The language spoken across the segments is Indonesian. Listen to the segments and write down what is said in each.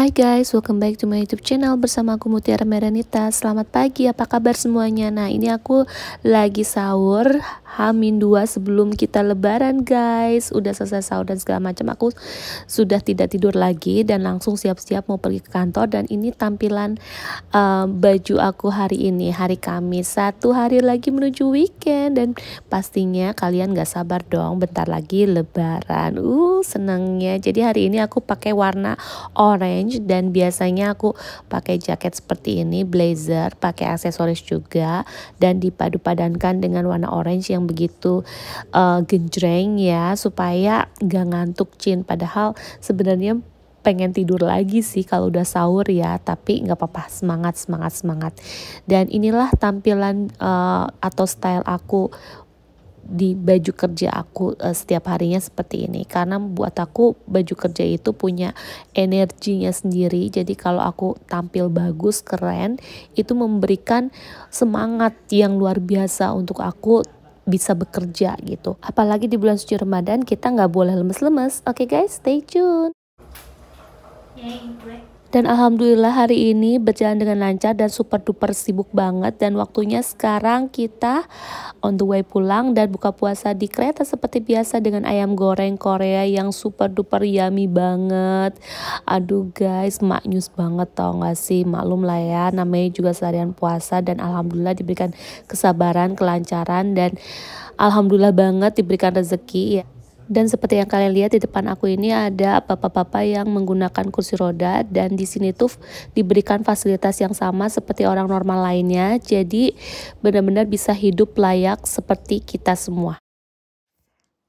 Hai guys, welcome back to my YouTube channel bersama aku Mutiara Merenita. Selamat pagi, apa kabar semuanya? Nah, ini aku lagi sahur Hamin dua sebelum kita lebaran guys udah selesai sahur dan segala macam aku sudah tidak tidur lagi dan langsung siap-siap mau pergi ke kantor dan ini tampilan uh, baju aku hari ini hari Kamis satu hari lagi menuju weekend dan pastinya kalian gak sabar dong bentar lagi lebaran uh senangnya jadi hari ini aku pakai warna orange dan biasanya aku pakai jaket seperti ini blazer pakai aksesoris juga dan dipadu padankan dengan warna orange yang yang begitu uh, genjreng ya supaya gak ngantuk Cin padahal sebenarnya pengen tidur lagi sih kalau udah sahur ya tapi nggak apa-apa semangat semangat semangat dan inilah tampilan uh, atau style aku di baju kerja aku uh, setiap harinya seperti ini karena buat aku baju kerja itu punya energinya sendiri jadi kalau aku tampil bagus keren itu memberikan semangat yang luar biasa untuk aku bisa bekerja gitu. Apalagi di bulan suci Ramadan kita nggak boleh lemes-lemes. Oke okay guys, stay tune. Yay, dan alhamdulillah hari ini berjalan dengan lancar dan super duper sibuk banget dan waktunya sekarang kita on the way pulang dan buka puasa di kereta seperti biasa dengan ayam goreng Korea yang super duper yummy banget. Aduh guys, maknyus banget tau gak sih? Maklum lah ya, namanya juga seharian puasa dan alhamdulillah diberikan kesabaran, kelancaran dan alhamdulillah banget diberikan rezeki ya. Dan seperti yang kalian lihat di depan aku ini ada bapak-bapak yang menggunakan kursi roda dan di sini tuh diberikan fasilitas yang sama seperti orang normal lainnya. Jadi benar-benar bisa hidup layak seperti kita semua.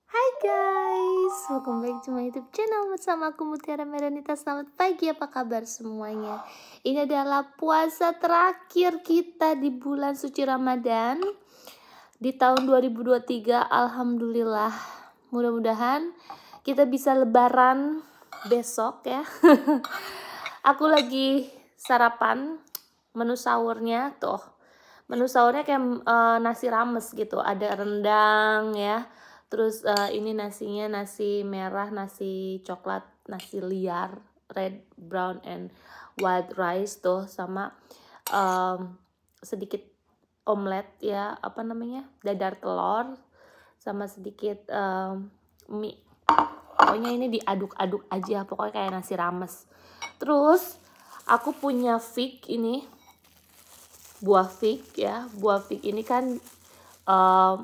Hai guys, welcome back to my YouTube channel bersama aku Mutiara Meranita. Selamat pagi, apa kabar semuanya? Ini adalah puasa terakhir kita di bulan suci Ramadhan di tahun 2023. Alhamdulillah Mudah-mudahan kita bisa lebaran besok ya. Aku lagi sarapan menu sahurnya tuh. Menu sahurnya kayak uh, nasi rames gitu, ada rendang ya. Terus uh, ini nasinya nasi merah, nasi coklat, nasi liar, red, brown and white rice tuh sama um, sedikit omelet ya, apa namanya? dadar telur sama sedikit um, mie pokoknya ini diaduk-aduk aja pokoknya kayak nasi rames terus aku punya fig ini buah fig ya buah fig ini kan um,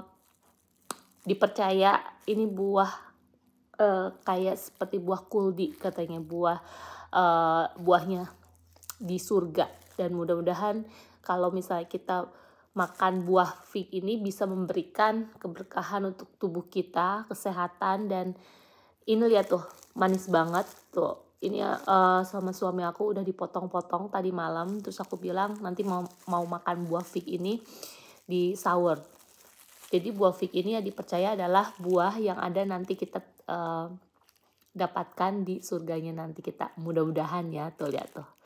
dipercaya ini buah uh, kayak seperti buah kuldi katanya buah uh, buahnya di surga dan mudah-mudahan kalau misalnya kita makan buah fig ini bisa memberikan keberkahan untuk tubuh kita, kesehatan dan ini lihat tuh manis banget tuh. Ini uh, sama suami aku udah dipotong-potong tadi malam terus aku bilang nanti mau mau makan buah fig ini di sour. Jadi buah fig ini ya dipercaya adalah buah yang ada nanti kita uh, dapatkan di surganya nanti kita. Mudah-mudahan ya tuh lihat tuh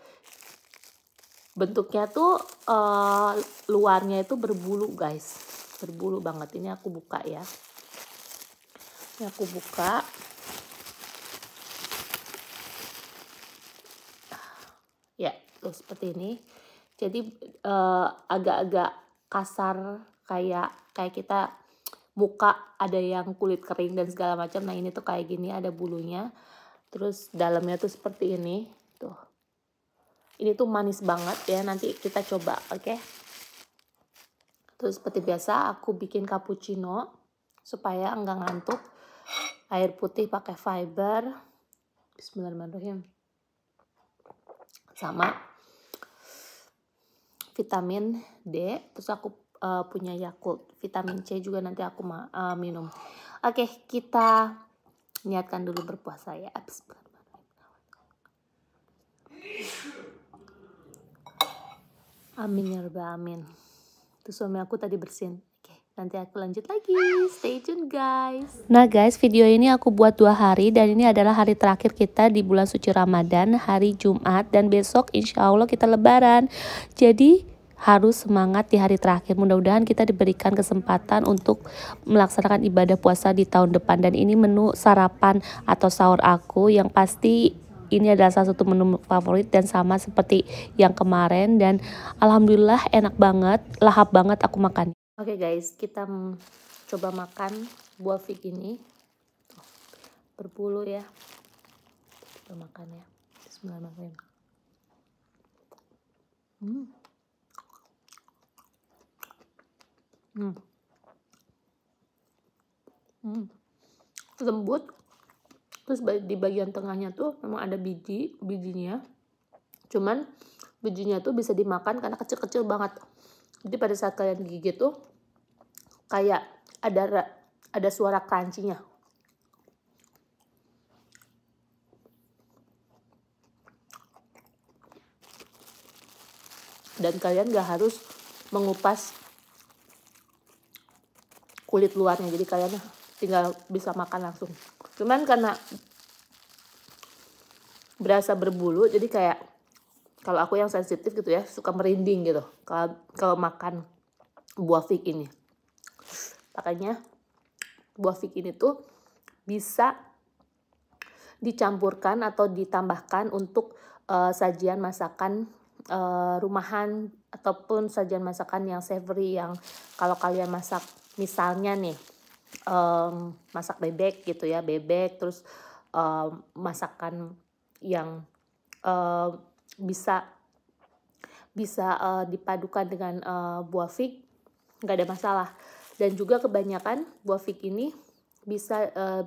bentuknya tuh uh, luarnya itu berbulu guys berbulu banget ini aku buka ya ini aku buka ya tuh seperti ini jadi eh, agak-agak uh, kasar kayak kayak kita buka ada yang kulit kering dan segala macam nah ini tuh kayak gini ada bulunya terus dalamnya tuh seperti ini tuh ini tuh manis banget ya, nanti kita coba, oke? Okay? Terus seperti biasa aku bikin cappuccino supaya enggak ngantuk. Air putih pakai fiber. Bismillahirrahmanirrahim. Sama vitamin D, terus aku uh, punya Yakult. Vitamin C juga nanti aku uh, minum. Oke, okay, kita niatkan dulu berpuasa ya. Bismillah. Amin ya rabbi amin. Itu suami aku tadi bersin. Oke, nanti aku lanjut lagi. Stay tune guys. Nah guys, video ini aku buat dua hari dan ini adalah hari terakhir kita di bulan suci Ramadan, hari Jumat dan besok insya Allah kita Lebaran. Jadi harus semangat di hari terakhir. Mudah-mudahan kita diberikan kesempatan untuk melaksanakan ibadah puasa di tahun depan dan ini menu sarapan atau sahur aku yang pasti ini adalah salah satu menu favorit dan sama seperti yang kemarin dan alhamdulillah enak banget, lahap banget aku makan. Oke okay guys, kita coba makan buah fig ini. Berbulu ya. Kita makan ya. Bismillahirrahmanirrahim. Hmm. Hmm. Hmm. Lembut terus di bagian tengahnya tuh memang ada biji bijinya cuman bijinya tuh bisa dimakan karena kecil-kecil banget jadi pada saat kalian gigit tuh kayak ada ada suara crunchy dan kalian gak harus mengupas kulit luarnya jadi kalian tinggal bisa makan langsung cuman karena berasa berbulu jadi kayak kalau aku yang sensitif gitu ya suka merinding gitu kalau kalau makan buah fig ini makanya buah fig ini tuh bisa dicampurkan atau ditambahkan untuk uh, sajian masakan uh, rumahan ataupun sajian masakan yang savory yang kalau kalian masak misalnya nih um, masak bebek gitu ya bebek terus um, masakan yang uh, bisa bisa uh, dipadukan dengan uh, buah fig nggak ada masalah dan juga kebanyakan buah fig ini bisa uh,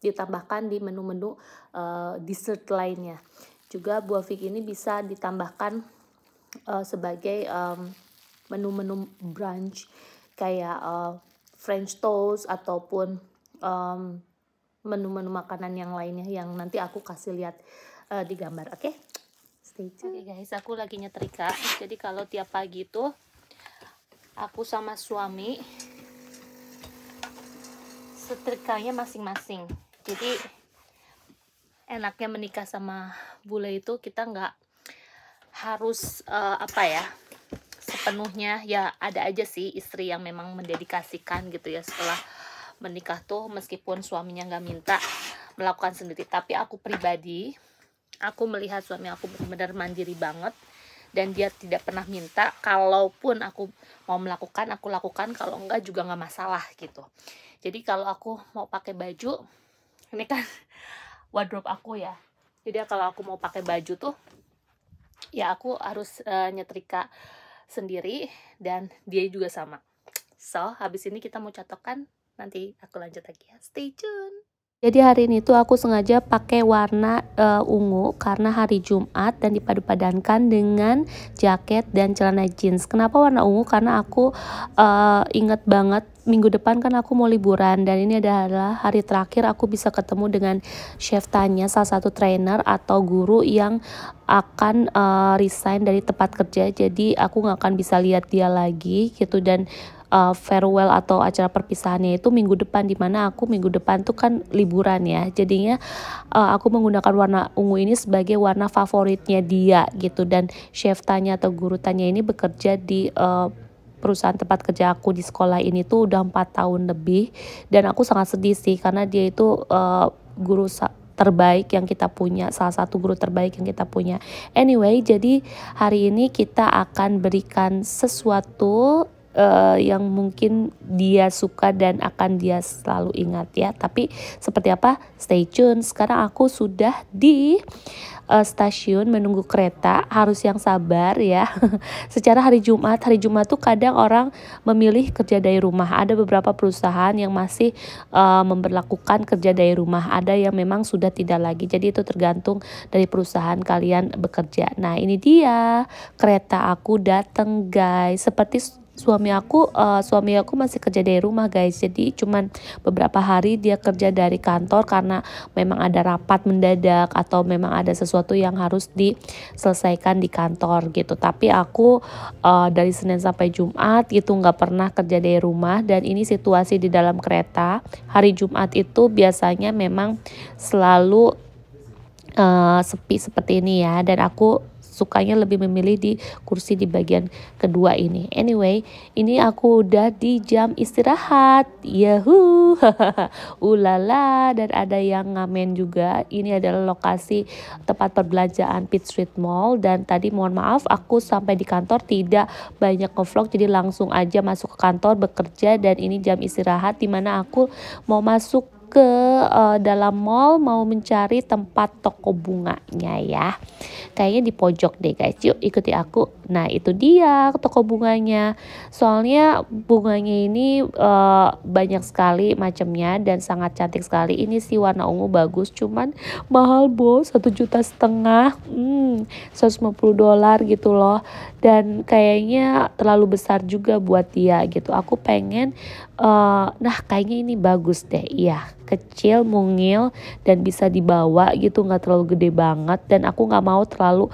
ditambahkan di menu-menu uh, dessert lainnya juga buah fig ini bisa ditambahkan uh, sebagai menu-menu um, brunch kayak uh, French toast ataupun menu menu-menu makanan yang lainnya yang nanti aku kasih lihat uh, di gambar oke okay? stay tune oke okay guys aku lagi nyetrika jadi kalau tiap pagi tuh aku sama suami setrikanya masing-masing jadi enaknya menikah sama bule itu kita nggak harus uh, apa ya sepenuhnya ya ada aja sih istri yang memang mendedikasikan gitu ya setelah menikah tuh meskipun suaminya nggak minta melakukan sendiri tapi aku pribadi aku melihat suami aku benar-benar mandiri banget dan dia tidak pernah minta kalaupun aku mau melakukan aku lakukan kalau enggak juga nggak masalah gitu jadi kalau aku mau pakai baju ini kan wardrobe aku ya jadi kalau aku mau pakai baju tuh ya aku harus uh, nyetrika sendiri dan dia juga sama. So, habis ini kita mau catokan, nanti aku lanjut lagi ya. Stay tune! Jadi hari ini tuh aku sengaja pakai warna e, ungu karena hari Jumat dan dipadu dengan jaket dan celana jeans. Kenapa warna ungu? Karena aku e, eh, inget banget minggu depan kan aku mau liburan dan ini adalah hari terakhir aku bisa ketemu dengan chef Tanya, salah satu trainer atau guru yang akan e, resign dari tempat kerja. Jadi aku nggak akan bisa lihat dia lagi gitu dan uh, farewell atau acara perpisahannya itu minggu depan di mana aku minggu depan tuh kan liburan ya jadinya uh, aku menggunakan warna ungu ini sebagai warna favoritnya dia gitu dan chef tanya atau guru tanya ini bekerja di uh, perusahaan tempat kerja aku di sekolah ini tuh udah empat tahun lebih dan aku sangat sedih sih karena dia itu uh, guru terbaik yang kita punya, salah satu guru terbaik yang kita punya. Anyway, jadi hari ini kita akan berikan sesuatu uh, yang mungkin dia suka dan akan dia selalu ingat ya. Tapi seperti apa? Stay tune. Sekarang aku sudah di uh, stasiun menunggu kereta, harus yang sabar ya. Secara hari Jumat, hari Jumat tuh kadang orang memilih kerja dari rumah. Ada beberapa perusahaan yang masih uh, memperlakukan kerja dari rumah, ada yang memang sudah tidak lagi. Jadi itu tergantung dari perusahaan kalian bekerja. Nah, ini dia kereta aku datang guys. Seperti suami aku uh, suami aku masih kerja dari rumah guys jadi cuman beberapa hari dia kerja dari kantor karena memang ada rapat mendadak atau memang ada sesuatu yang harus diselesaikan di kantor gitu tapi aku uh, dari Senin sampai Jumat itu nggak pernah kerja dari rumah dan ini situasi di dalam kereta hari Jumat itu biasanya memang selalu Uh, sepi seperti ini ya dan aku sukanya lebih memilih di kursi di bagian kedua ini. Anyway, ini aku udah di jam istirahat. Yahoo. Ulala dan ada yang ngamen juga. Ini adalah lokasi tempat perbelanjaan Pitt Street Mall dan tadi mohon maaf aku sampai di kantor tidak banyak ngevlog jadi langsung aja masuk ke kantor bekerja dan ini jam istirahat di mana aku mau masuk ke uh, dalam mall mau mencari tempat toko bunganya ya. Kayaknya di pojok deh guys. Yuk ikuti aku. Nah, itu dia toko bunganya. Soalnya bunganya ini uh, banyak sekali macamnya dan sangat cantik sekali. Ini si warna ungu bagus, cuman mahal, Bos. satu juta setengah. Hmm, 150 dolar gitu loh dan kayaknya terlalu besar juga buat dia gitu aku pengen uh, nah kayaknya ini bagus deh iya kecil mungil dan bisa dibawa gitu nggak terlalu gede banget dan aku nggak mau terlalu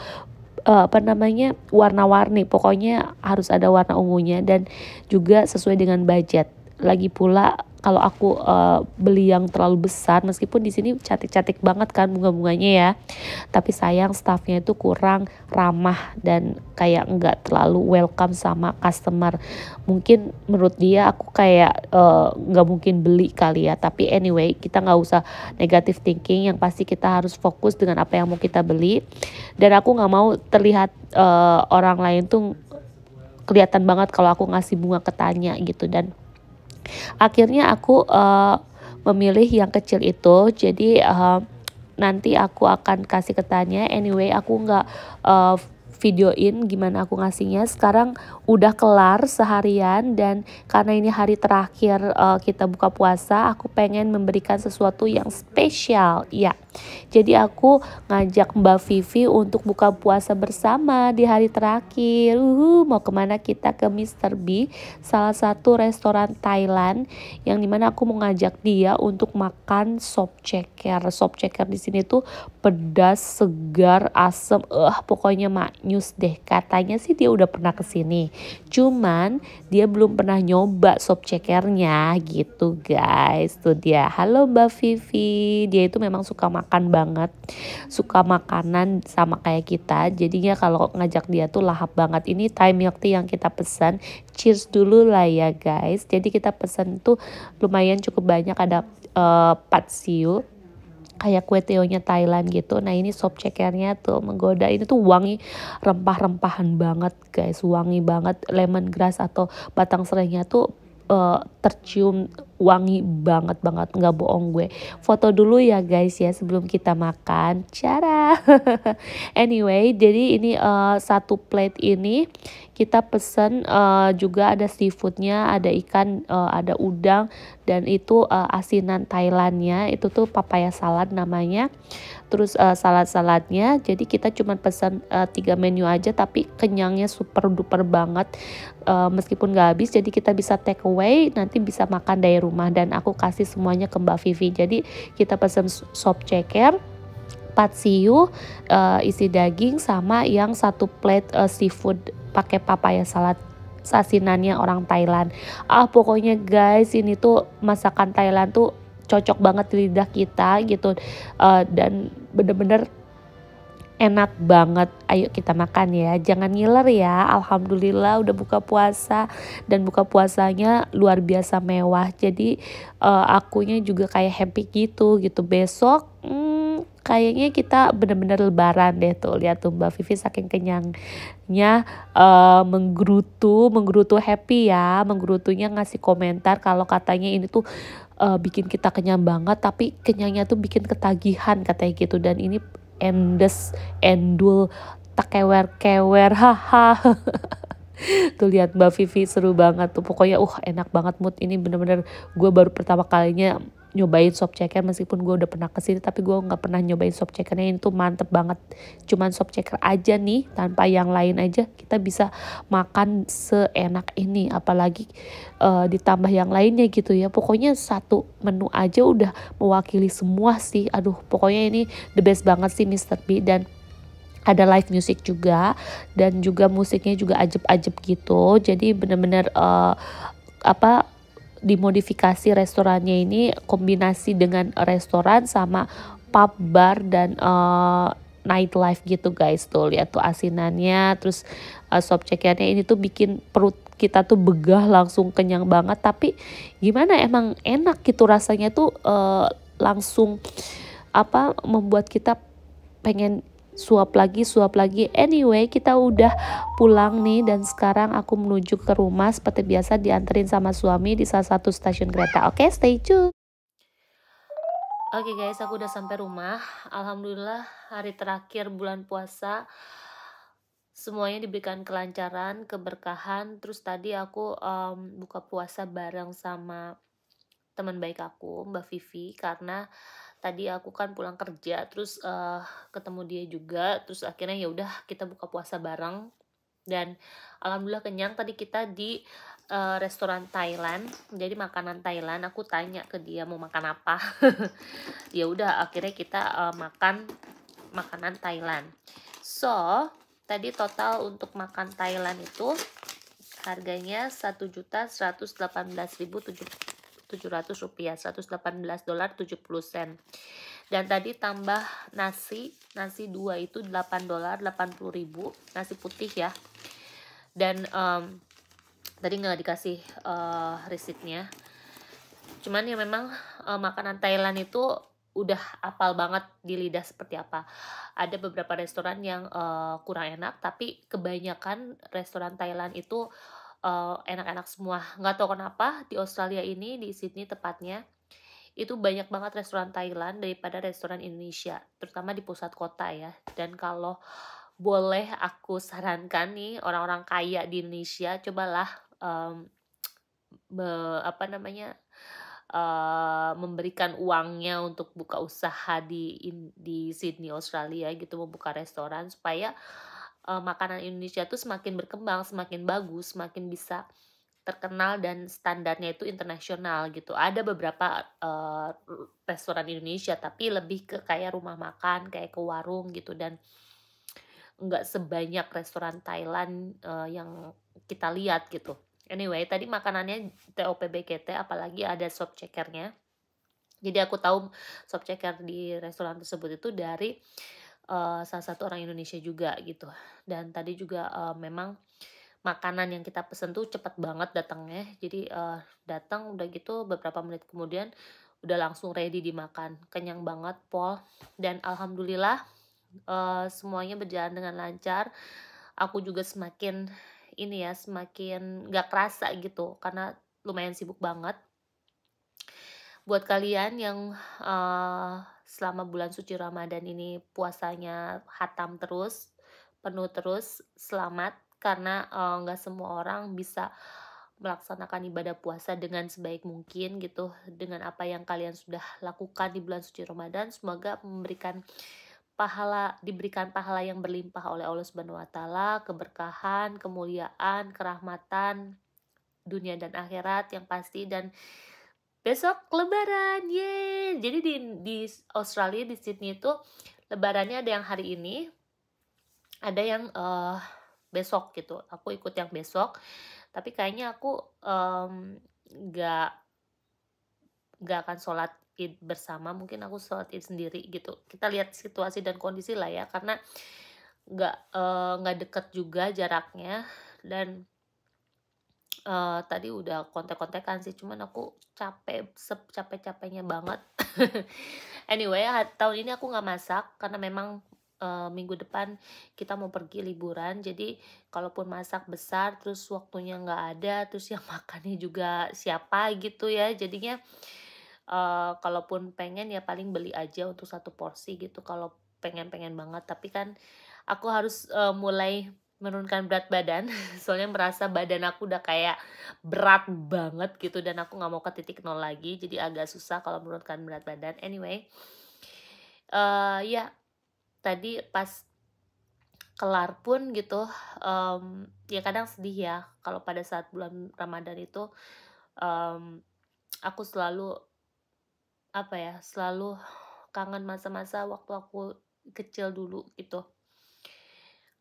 uh, apa namanya warna-warni pokoknya harus ada warna ungunya dan juga sesuai dengan budget lagi pula kalau aku uh, beli yang terlalu besar meskipun di sini cantik-cantik banget kan bunga-bunganya ya tapi sayang staffnya itu kurang ramah dan kayak enggak terlalu welcome sama customer mungkin menurut dia aku kayak eh, nggak uh, mungkin beli kali ya tapi anyway kita nggak usah negative thinking yang pasti kita harus fokus dengan apa yang mau kita beli dan aku nggak mau terlihat uh, orang lain tuh kelihatan banget kalau aku ngasih bunga ke Tanya gitu dan akhirnya aku uh, memilih yang kecil itu jadi uh, nanti aku akan kasih ke anyway aku nggak uh, videoin gimana aku ngasihnya. Sekarang udah kelar seharian dan karena ini hari terakhir uh, kita buka puasa, aku pengen memberikan sesuatu yang spesial. Ya. Jadi aku ngajak Mbak Vivi untuk buka puasa bersama di hari terakhir. Uhu, mau kemana kita ke Mr. B, salah satu restoran Thailand yang dimana aku mau ngajak dia untuk makan sop ceker. Sop ceker di sini tuh pedas, segar, asem, eh uh, pokoknya mak news deh. Katanya sih dia udah pernah kesini. Cuman dia belum pernah nyoba sob cekernya gitu guys. Tuh dia. Halo Mbak Vivi. Dia itu memang suka makan banget. Suka makanan sama kayak kita. Jadinya kalau ngajak dia tuh lahap banget. Ini Thai milk tea yang kita pesan. Cheers dulu lah ya guys. Jadi kita pesan tuh lumayan cukup banyak. Ada uh, eh, patsiu kayak kue teonya Thailand gitu. Nah ini sop cekernya tuh menggoda. Ini tuh wangi rempah-rempahan banget guys, wangi banget lemon grass atau batang serainya tuh uh, tercium wangi banget banget nggak bohong gue foto dulu ya guys ya sebelum kita makan cara anyway jadi ini uh, satu plate ini kita pesen uh, juga ada seafoodnya ada ikan uh, ada udang dan itu uh, asinan Thailandnya itu tuh papaya salad namanya terus uh, salad-saladnya jadi kita cuma pesan uh, eh, 3 menu aja tapi kenyangnya super duper banget uh, meskipun gak habis jadi kita bisa take away nanti bisa makan dari rumah dan aku kasih semuanya ke Mbak Vivi jadi kita pesan sop ceker empat siu uh, isi daging sama yang satu plate uh, seafood pakai papaya salad sasinannya orang Thailand. Ah pokoknya guys ini tuh masakan Thailand tuh cocok banget di lidah kita gitu uh, dan bener-bener enak banget. Ayo kita makan ya. Jangan ngiler ya. Alhamdulillah udah buka puasa dan buka puasanya luar biasa mewah. Jadi uh, akunya juga kayak happy gitu gitu. Besok hmm, kayaknya kita bener-bener lebaran deh tuh. Lihat tuh Mbak Vivi saking kenyangnya uh, menggerutu, menggerutu happy ya. Menggerutunya ngasih komentar kalau katanya ini tuh uh, bikin kita kenyang banget tapi kenyangnya tuh bikin ketagihan katanya gitu dan ini endes endul takewer kewer haha tuh lihat Mbak Vivi seru banget tuh pokoknya uh enak banget mood ini bener-bener gue baru pertama kalinya nyobain sop ceker meskipun gue udah pernah kesini tapi gue nggak pernah nyobain sop cekernya ini tuh mantep banget cuman sop ceker aja nih tanpa yang lain aja kita bisa makan seenak ini apalagi uh, ditambah yang lainnya gitu ya pokoknya satu menu aja udah mewakili semua sih aduh pokoknya ini the best banget sih Mister B dan ada live music juga dan juga musiknya juga ajeb-ajeb gitu jadi bener-bener uh, apa dimodifikasi restorannya ini kombinasi dengan restoran sama pub bar dan uh, nightlife gitu guys tuh lihat tuh asinannya terus uh, eh, sop cekiannya ini tuh bikin perut kita tuh begah langsung kenyang banget tapi gimana emang enak gitu rasanya tuh uh, langsung apa membuat kita pengen suap lagi suap lagi anyway kita udah pulang nih dan sekarang aku menuju ke rumah seperti biasa dianterin sama suami di salah satu stasiun kereta oke okay, stay tune Oke okay guys, aku udah sampai rumah. Alhamdulillah hari terakhir bulan puasa semuanya diberikan kelancaran, keberkahan. Terus tadi aku um, buka puasa bareng sama teman baik aku, Mbak Vivi, karena tadi aku kan pulang kerja terus uh, ketemu dia juga terus akhirnya ya udah kita buka puasa bareng dan alhamdulillah kenyang tadi kita di uh, restoran Thailand jadi makanan Thailand aku tanya ke dia mau makan apa ya udah akhirnya kita uh, makan makanan Thailand so tadi total untuk makan Thailand itu harganya satu juta 700 rupiah 118 dolar 70 sen dan tadi tambah nasi nasi 2 itu 8 dolar 80 ribu nasi putih ya dan um, tadi nggak dikasih uh, resitnya cuman ya memang uh, makanan Thailand itu udah apal banget di lidah seperti apa. Ada beberapa restoran yang uh, kurang enak, tapi kebanyakan restoran Thailand itu Eh, enak-enak uh, semua. Nggak tahu kenapa di Australia ini, di Sydney tepatnya, itu banyak banget restoran Thailand daripada restoran Indonesia, terutama di pusat kota ya. Dan kalau boleh aku sarankan nih orang-orang kaya di Indonesia, cobalah um, be, apa namanya Uh, memberikan uangnya untuk buka usaha di in, di Sydney Australia gitu membuka restoran supaya uh, makanan Indonesia tuh semakin berkembang, semakin bagus, semakin bisa terkenal dan standarnya itu internasional gitu. Ada beberapa uh, restoran Indonesia tapi lebih ke kayak rumah makan, kayak ke warung gitu dan nggak sebanyak restoran Thailand uh, yang kita lihat gitu. Anyway, tadi makanannya TOPBKT apalagi ada sop cekernya. Jadi aku tahu sop ceker di restoran tersebut itu dari uh, salah satu orang Indonesia juga gitu dan tadi juga uh, memang makanan yang kita pesen tuh cepet banget datangnya jadi uh, datang udah gitu beberapa menit kemudian udah langsung ready dimakan kenyang banget Paul dan alhamdulillah uh, semuanya berjalan dengan lancar aku juga semakin ini ya semakin gak kerasa gitu karena lumayan sibuk banget buat kalian yang uh, selama bulan suci Ramadan ini puasanya hatam terus, penuh terus, selamat karena nggak uh, semua orang bisa melaksanakan ibadah puasa dengan sebaik mungkin gitu dengan apa yang kalian sudah lakukan di bulan suci Ramadan semoga memberikan pahala diberikan pahala yang berlimpah oleh Allah Subhanahu wa taala, keberkahan, kemuliaan, kerahmatan dunia dan akhirat yang pasti dan besok lebaran ye jadi di di Australia di Sydney itu lebarannya ada yang hari ini ada yang uh, besok gitu aku ikut yang besok tapi kayaknya aku um, gak gak akan sholat id bersama mungkin aku sholat id sendiri gitu kita lihat situasi dan kondisi lah ya karena nggak uh, eh, gak deket juga jaraknya dan uh, tadi udah kontek-kontekan sih cuman aku capek capek-capeknya banget anyway tahun ini aku nggak masak karena memang uh, minggu depan kita mau pergi liburan jadi kalaupun masak besar terus waktunya nggak ada terus yang makannya juga siapa gitu ya jadinya uh, kalaupun pengen ya paling beli aja untuk satu porsi gitu kalau pengen-pengen banget tapi kan aku harus uh, mulai menurunkan berat badan soalnya merasa badan aku udah kayak berat banget gitu dan aku nggak mau ke titik nol lagi jadi agak susah kalau menurunkan berat badan anyway uh, ya tadi pas kelar pun gitu um, ya kadang sedih ya kalau pada saat bulan Ramadan itu um, aku selalu apa ya selalu kangen masa-masa waktu aku kecil dulu gitu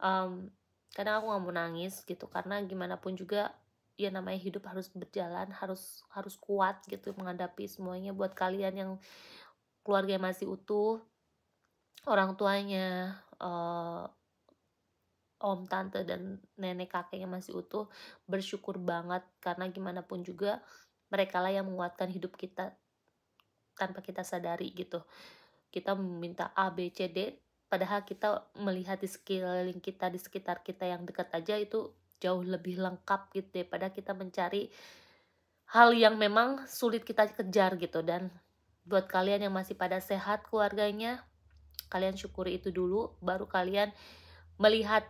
um, kadang aku nggak mau nangis gitu karena gimana pun juga ya namanya hidup harus berjalan harus harus kuat gitu menghadapi semuanya buat kalian yang keluarga yang masih utuh orang tuanya uh, om tante dan nenek kakeknya masih utuh bersyukur banget karena gimana pun juga mereka lah yang menguatkan hidup kita tanpa kita sadari gitu kita meminta A B C D padahal kita melihat di sekeliling kita di sekitar kita yang dekat aja itu jauh lebih lengkap gitu daripada kita mencari hal yang memang sulit kita kejar gitu dan buat kalian yang masih pada sehat keluarganya kalian syukuri itu dulu baru kalian melihat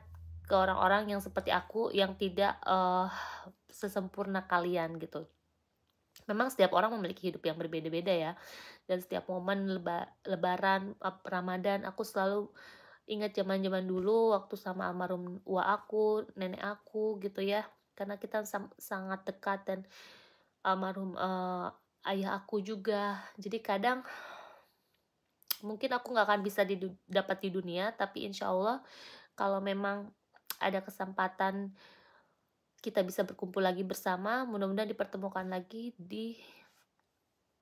ke orang-orang yang seperti aku yang tidak uh, sesempurna kalian gitu memang setiap orang memiliki hidup yang berbeda-beda ya dan setiap momen leba, lebaran ramadan aku selalu ingat zaman-zaman dulu waktu sama almarhum wa aku nenek aku gitu ya karena kita sangat dekat dan almarhum uh, ayah aku juga jadi kadang mungkin aku nggak akan bisa didapat di dunia tapi insya Allah kalau memang ada kesempatan kita bisa berkumpul lagi bersama, mudah-mudahan dipertemukan lagi di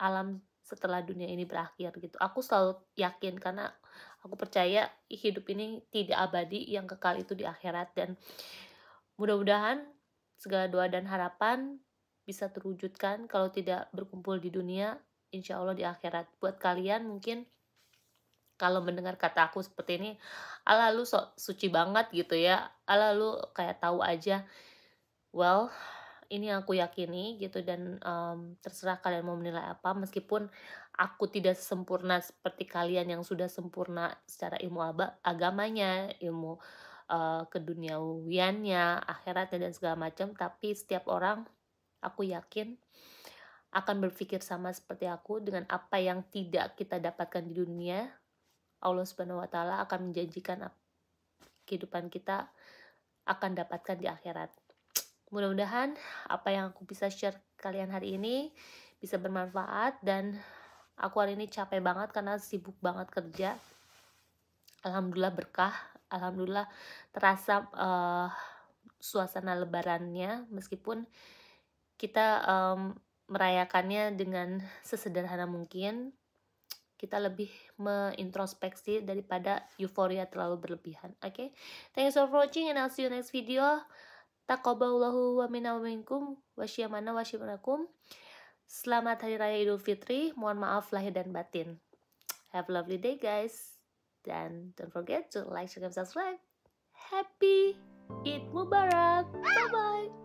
alam setelah dunia ini berakhir gitu. Aku selalu yakin karena aku percaya hidup ini tidak abadi, yang kekal itu di akhirat dan mudah-mudahan segala doa dan harapan bisa terwujudkan kalau tidak berkumpul di dunia, insya Allah di akhirat. Buat kalian mungkin kalau mendengar kata aku seperti ini, ala lu so, suci banget gitu ya, ala lu kayak tahu aja well ini yang aku yakini gitu dan um, terserah kalian mau menilai apa meskipun aku tidak sempurna seperti kalian yang sudah sempurna secara ilmu agamanya ilmu uh, keduniawiannya akhiratnya dan segala macam tapi setiap orang aku yakin akan berpikir sama seperti aku dengan apa yang tidak kita dapatkan di dunia Allah Subhanahu wa taala akan menjanjikan kehidupan kita akan dapatkan di akhirat Mudah-mudahan apa yang aku bisa share kalian hari ini bisa bermanfaat dan aku hari ini capek banget karena sibuk banget kerja. Alhamdulillah berkah, alhamdulillah terasa uh, suasana lebarannya meskipun kita um, merayakannya dengan sesederhana mungkin. Kita lebih mengintrospeksi daripada euforia terlalu berlebihan. Oke, okay? thanks for watching and I'll see you next video. Taqabbalallahu wa minna wa minkum wa syamana wa syamanakum. Selamat Hari Raya Idul Fitri. Mohon maaf lahir dan batin. Have a lovely day guys. Dan don't forget to like, share, and subscribe. Happy Eid Mubarak. Bye-bye.